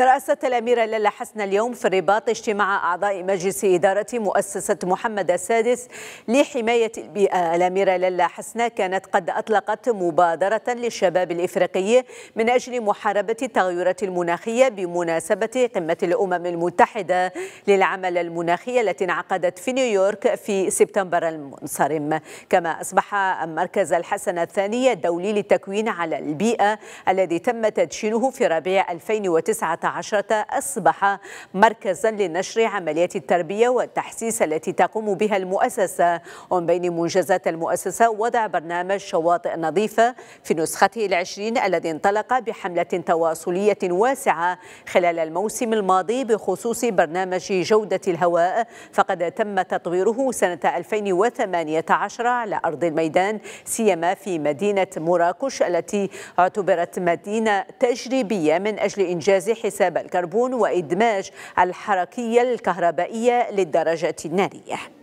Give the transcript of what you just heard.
ترأست الأميرة ليلى حسن اليوم في الرباط اجتماع أعضاء مجلس إدارة مؤسسة محمد السادس لحماية البيئة الأميرة ليلى حسن كانت قد أطلقت مبادرة للشباب الإفريقي من أجل محاربة التغيرات المناخية بمناسبة قمة الأمم المتحدة للعمل المناخي التي انعقدت في نيويورك في سبتمبر المنصرم كما أصبح مركز الحسن الثاني الدولي للتكوين على البيئة الذي تم تدشينه في ربيع 2019 عشرة أصبح مركزا لنشر عمليات التربية والتحسيس التي تقوم بها المؤسسة ومن بين منجزات المؤسسة وضع برنامج شواطئ نظيفة في نسخته العشرين الذي انطلق بحملة تواصلية واسعة خلال الموسم الماضي بخصوص برنامج جودة الهواء فقد تم تطويره سنة 2018 على أرض الميدان سيما في مدينة مراكش التي اعتبرت مدينة تجريبية من أجل إنجاز حساب انحساب الكربون وإدماج الحركية الكهربائية للدرجة النارية